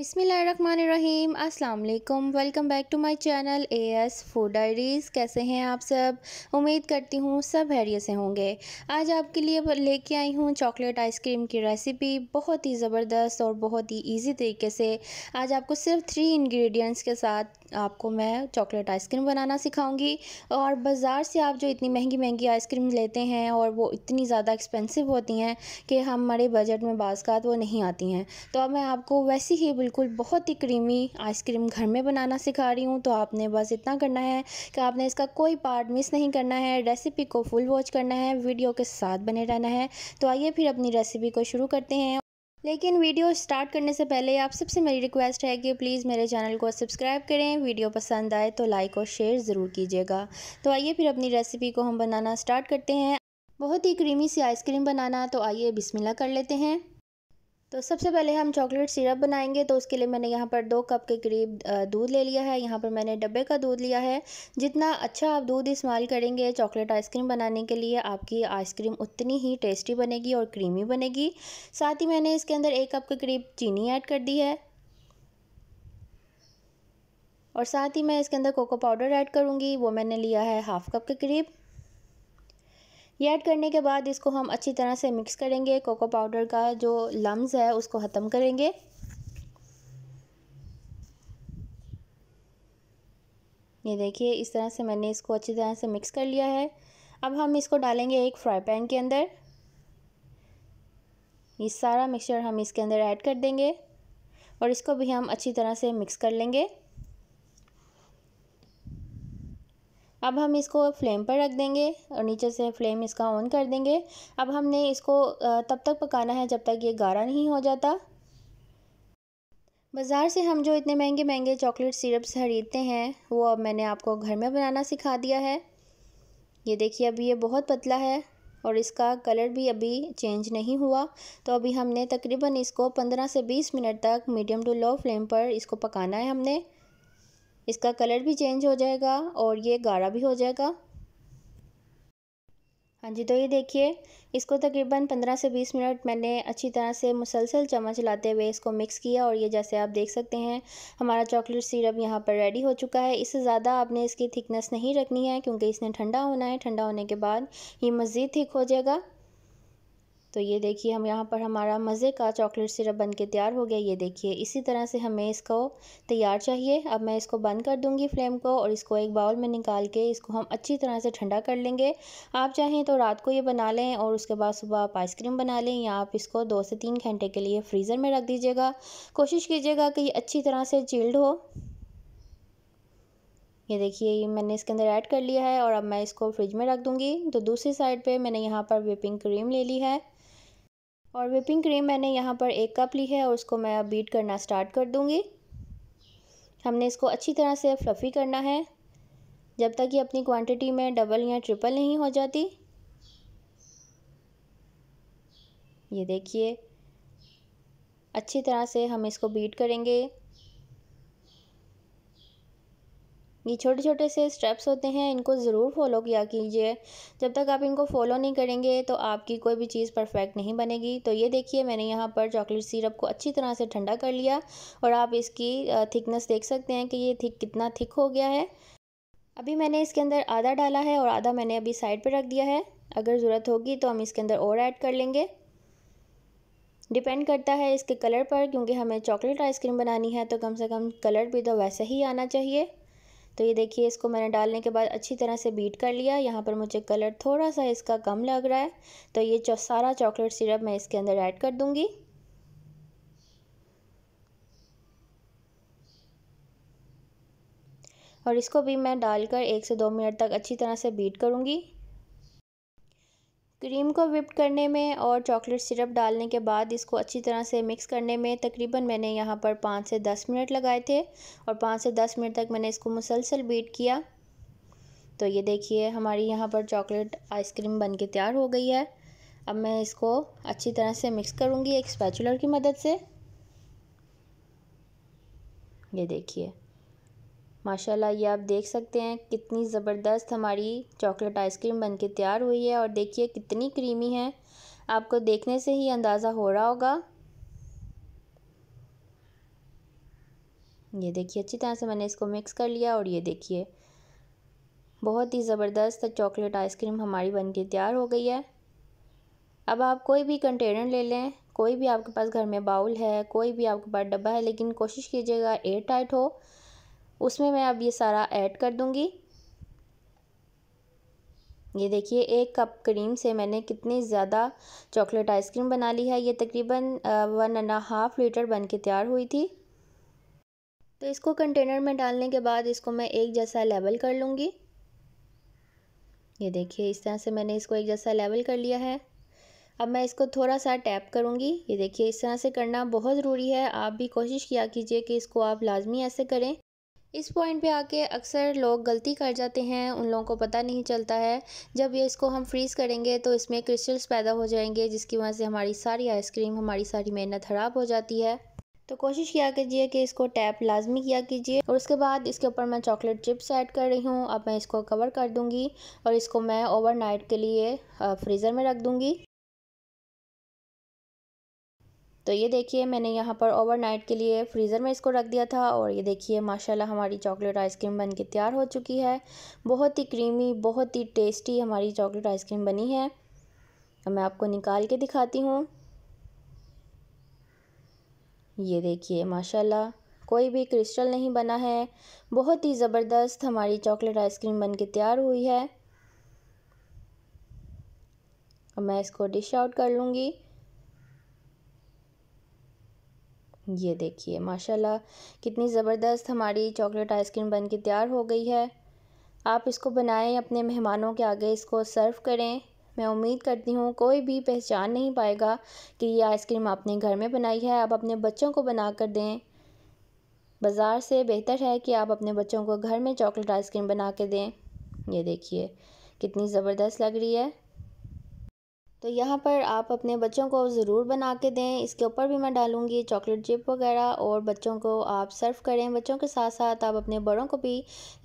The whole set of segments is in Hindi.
अस्सलाम वालेकुम welcome back to my channel A S food diaries कैसे हैं आप सब उम्मीद करती हूँ सब हैरियत से होंगे आज आपके लिए लेके आई हूँ चॉकलेट आइसक्रीम की रेसिपी बहुत ही ज़बरदस्त और बहुत ही इजी तरीके से आज आपको सिर्फ थ्री इंग्रेडिएंट्स के साथ आपको मैं चॉकलेट आइसक्रीम बनाना सिखाऊंगी और बाज़ार से आप जो इतनी महंगी महंगी आइसक्रीम लेते हैं और वो इतनी ज़्यादा एक्सपेंसिव होती हैं कि हमारे बजट में बाज़ात वो नहीं आती हैं तो अब मैं आपको वैसी ही बिल्कुल बहुत ही क्रीमी आइसक्रीम घर में बनाना सिखा रही हूँ तो आपने बस इतना करना है कि आपने इसका कोई पार्ट मिस नहीं करना है रेसिपी को फुल वॉच करना है वीडियो के साथ बने रहना है तो आइए फिर अपनी रेसिपी को शुरू करते हैं लेकिन वीडियो स्टार्ट करने से पहले आप सबसे मेरी रिक्वेस्ट है कि प्लीज़ मेरे चैनल को सब्सक्राइब करें वीडियो पसंद आए तो लाइक और शेयर ज़रूर कीजिएगा तो आइए फिर अपनी रेसिपी को हम बनाना स्टार्ट करते हैं बहुत ही क्रीमी सी आइसक्रीम बनाना तो आइए बिस्मिल्लाह कर लेते हैं तो सबसे पहले हम चॉकलेट सिरप बनाएंगे तो उसके लिए मैंने यहाँ पर दो कप के करीब दूध ले लिया है यहाँ पर मैंने डब्बे का दूध लिया है जितना अच्छा आप दूध इस्तेमाल करेंगे चॉकलेट आइसक्रीम बनाने के लिए आपकी आइसक्रीम उतनी ही टेस्टी बनेगी और क्रीमी बनेगी साथ ही मैंने इसके अंदर एक कप के करीब चीनी ऐड कर दी है और साथ ही मैं इसके अंदर कोको पाउडर ऐड करूँगी वो मैंने लिया है हाफ़ कप के करीब ये ऐड करने के बाद इसको हम अच्छी तरह से मिक्स करेंगे कोको पाउडर का जो लम्स है उसको ख़त्म करेंगे ये देखिए इस तरह से मैंने इसको अच्छी तरह से मिक्स कर लिया है अब हम इसको डालेंगे एक फ्राई पैन के अंदर ये सारा मिक्सचर हम इसके अंदर ऐड कर देंगे और इसको भी हम अच्छी तरह से मिक्स कर लेंगे अब हम इसको फ्लेम पर रख देंगे और नीचे से फ्लेम इसका ऑन कर देंगे अब हमने इसको तब तक पकाना है जब तक ये गाढ़ा नहीं हो जाता बाज़ार से हम जो इतने महंगे महंगे चॉकलेट सिरप्स खरीदते हैं वो अब मैंने आपको घर में बनाना सिखा दिया है ये देखिए अभी ये बहुत पतला है और इसका कलर भी अभी चेंज नहीं हुआ तो अभी हमने तकरीबन इसको पंद्रह से बीस मिनट तक मीडियम टू लो फ्लेम पर इसको पकाना है हमने इसका कलर भी चेंज हो जाएगा और ये गाढ़ा भी हो जाएगा हाँ जी तो ये देखिए इसको तकरीबन 15 से 20 मिनट मैंने अच्छी तरह से मुसलसल चम्मच चलाते हुए इसको मिक्स किया और ये जैसे आप देख सकते हैं हमारा चॉकलेट सिरप यहाँ पर रेडी हो चुका है इससे ज़्यादा आपने इसकी थिकनेस नहीं रखनी है क्योंकि इसने ठंडा होना है ठंडा होने के बाद ये मज़ीद थिक हो जाएगा तो ये देखिए हम यहाँ पर हमारा मज़े का चॉकलेट सिरप बन के तैयार हो गया ये देखिए इसी तरह से हमें इसको तैयार चाहिए अब मैं इसको बंद कर दूँगी फ्लेम को और इसको एक बाउल में निकाल के इसको हम अच्छी तरह से ठंडा कर लेंगे आप चाहें तो रात को ये बना लें और उसके बाद सुबह आप आइसक्रीम बना लें या आप इसको दो से तीन घंटे के लिए फ्रीज़र में रख दीजिएगा कोशिश कीजिएगा कि ये अच्छी तरह से चिल्ड हो ये देखिए मैंने इसके अंदर ऐड कर लिया है और अब मैं इसको फ्रिज में रख दूँगी तो दूसरी साइड पे मैंने यहाँ पर व्हिपिंग क्रीम ले ली है और whipping क्रीम मैंने यहाँ पर एक कप ली है और उसको मैं अब बीट करना स्टार्ट कर दूँगी हमने इसको अच्छी तरह से फ्लफ़ी करना है जब तक ये अपनी क्वांटिटी में डबल या ट्रिपल नहीं हो जाती ये देखिए अच्छी तरह से हम इसको बीट करेंगे ये छोटे छोटे से स्टेप्स होते हैं इनको ज़रूर फॉलो किया कीजिए जब तक आप इनको फॉलो नहीं करेंगे तो आपकी कोई भी चीज़ परफेक्ट नहीं बनेगी तो ये देखिए मैंने यहाँ पर चॉकलेट सिरप को अच्छी तरह से ठंडा कर लिया और आप इसकी थिकनेस देख सकते हैं कि ये थिक कितना थिक हो गया है अभी मैंने इसके अंदर आधा डाला है और आधा मैंने अभी साइड पर रख दिया है अगर ज़रूरत होगी तो हम इसके अंदर और ऐड कर लेंगे डिपेंड करता है इसके कलर पर क्योंकि हमें चॉकलेट आइसक्रीम बनानी है तो कम से कम कलर भी तो वैसे ही आना चाहिए तो ये देखिए इसको मैंने डालने के बाद अच्छी तरह से बीट कर लिया यहाँ पर मुझे कलर थोड़ा सा इसका कम लग रहा है तो ये सारा चॉकलेट सिरप मैं इसके अंदर ऐड कर दूँगी और इसको भी मैं डालकर एक से दो मिनट तक अच्छी तरह से बीट करूँगी क्रीम को विप करने में और चॉकलेट सिरप डालने के बाद इसको अच्छी तरह से मिक्स करने में तकरीबन मैंने यहाँ पर पाँच से दस मिनट लगाए थे और पाँच से दस मिनट तक मैंने इसको मुसलसल बीट किया तो ये देखिए हमारी यहाँ पर चॉकलेट आइसक्रीम बन के तैयार हो गई है अब मैं इसको अच्छी तरह से मिक्स करूँगी एक स्पैचुलर की मदद से ये देखिए माशाल्लाह ये आप देख सकते हैं कितनी ज़बरदस्त हमारी चॉकलेट आइसक्रीम बनके तैयार हुई है और देखिए कितनी क्रीमी है आपको देखने से ही अंदाज़ा हो रहा होगा ये देखिए अच्छी तरह से मैंने इसको मिक्स कर लिया और ये देखिए बहुत ही ज़बरदस्त चॉकलेट आइसक्रीम हमारी बनके तैयार हो गई है अब आप कोई भी कंटेनर ले लें कोई भी आपके पास घर में बाउल है कोई भी आपके पास डब्बा है लेकिन कोशिश कीजिएगा एयर टाइट हो उसमें मैं अब ये सारा ऐड कर दूँगी ये देखिए एक कप क्रीम से मैंने कितनी ज़्यादा चॉकलेट आइसक्रीम बना ली है ये तकरीबन वन एंड हाफ लीटर बन के तैयार हुई थी तो इसको कंटेनर में डालने के बाद इसको मैं एक जैसा लेवल कर लूँगी ये देखिए इस तरह से मैंने इसको एक जैसा लेवल कर लिया है अब मैं इसको थोड़ा सा टैप करूँगी ये देखिए इस तरह से करना बहुत ज़रूरी है आप भी कोशिश किया कीजिए कि इसको आप लाजमी ऐसे करें इस पॉइंट पे आके अक्सर लोग गलती कर जाते हैं उन लोगों को पता नहीं चलता है जब ये इसको हम फ्रीज़ करेंगे तो इसमें क्रिस्टल्स पैदा हो जाएंगे जिसकी वजह से हमारी सारी आइसक्रीम हमारी सारी मेहनत ख़राब हो जाती है तो कोशिश किया कीजिए कि इसको टैप लाजमी किया कीजिए और उसके बाद इसके ऊपर मैं चॉकलेट चिप्स ऐड कर रही हूँ अब मैं इसको कवर कर दूँगी और इसको मैं नाइट के लिए फ्रीज़र में रख दूँगी तो ये देखिए मैंने यहाँ पर ओवरनाइट के लिए फ्रीज़र में इसको रख दिया था और ये देखिए माशाल्लाह हमारी चॉकलेट आइसक्रीम बन के तैयार हो चुकी है बहुत ही क्रीमी बहुत ही टेस्टी हमारी चॉकलेट आइसक्रीम बनी है तो मैं आपको निकाल के दिखाती हूँ ये देखिए माशाल्लाह कोई भी क्रिस्टल नहीं बना है बहुत ही ज़बरदस्त हमारी चॉकलेट आइसक्रीम बन के तैयार हुई है मैं इसको डिश आउट कर लूँगी ये देखिए माशाल्लाह कितनी ज़बरदस्त हमारी चॉकलेट आइसक्रीम बन के तैयार हो गई है आप इसको बनाएं अपने मेहमानों के आगे इसको सर्व करें मैं उम्मीद करती हूँ कोई भी पहचान नहीं पाएगा कि ये आइसक्रीम आपने घर में बनाई है आप अपने बच्चों को बना कर दें बाज़ार से बेहतर है कि आप अपने बच्चों को घर में चॉकलेट आइसक्रीम बना के दें ये देखिए कितनी ज़बरदस्त लग रही है तो यहाँ पर आप अपने बच्चों को ज़रूर बना के दें इसके ऊपर भी मैं डालूँगी चॉकलेट चिप वगैरह और बच्चों को आप सर्व करें बच्चों के साथ साथ आप अपने बड़ों को भी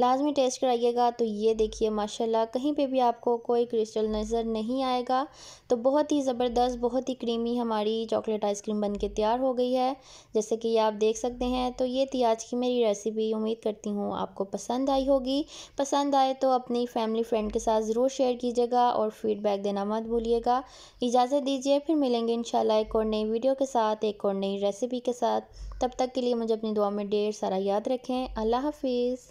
लाजमी टेस्ट कराइएगा तो ये देखिए माशाल्लाह कहीं पे भी आपको कोई क्रिस्टल नज़र नहीं आएगा तो बहुत ही ज़बरदस्त बहुत ही क्रीमी हमारी चॉकलेट आइसक्रीम बन के तैयार हो गई है जैसे कि आप देख सकते हैं तो ये थी आज की मेरी रेसिपी उम्मीद करती हूँ आपको पसंद आई होगी पसंद आए तो अपनी फैमिली फ्रेंड के साथ ज़रूर शेयर कीजिएगा और फीडबैक देना मत भूलिएगा इजाज़त दीजिए फिर मिलेंगे इन एक और नई वीडियो के साथ एक और नई रेसिपी के साथ तब तक के लिए मुझे अपनी दुआ में ढेर सारा याद रखें अल्लाह हाफिज़